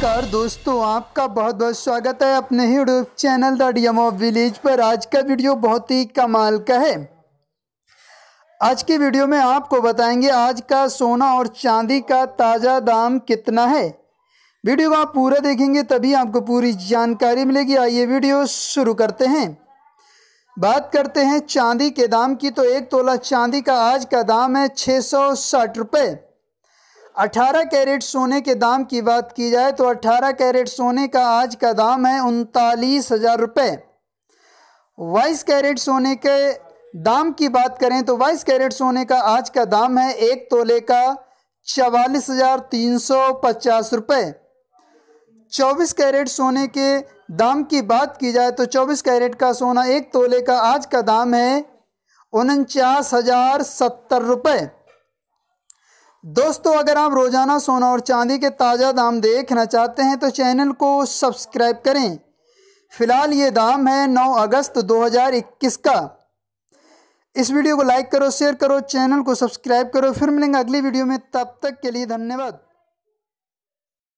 नमस्कार दोस्तों आपका बहुत बहुत स्वागत है अपने ही YouTube channel the DM of village पर आज का वीडियो बहुत ही कमाल का है आज की वीडियो में आपको बताएंगे आज का सोना और चांदी का ताज़ा दाम कितना है वीडियो आप पूरा देखेंगे तभी आपको पूरी जानकारी मिलेगी आइए वीडियो शुरू करते हैं बात करते हैं चांदी के दाम की तो एक तोला चांदी का आज का दाम है छः सौ साठ रुपये 18 कैरेट सोने के दाम की बात की जाए तो 18 कैरेट सोने का आज का दाम है उनतालीस हज़ार रुपये बाईस कैरेट सोने के दाम की बात करें तो बाईस कैरेट सोने का आज का दाम है एक तोले का चवालीस हज़ार तीन सौ पचास रुपये चौबीस कैरेट सोने के दाम की बात की जाए तो चौबीस कैरेट का सोना एक तोले का आज का दाम है उनचास हज़ार सत्तर रुपये दोस्तों अगर आप रोज़ाना सोना और चांदी के ताज़ा दाम देखना चाहते हैं तो चैनल को सब्सक्राइब करें फ़िलहाल ये दाम है 9 अगस्त 2021 का इस वीडियो को लाइक करो शेयर करो चैनल को सब्सक्राइब करो फिर मिलेंगे अगली वीडियो में तब तक के लिए धन्यवाद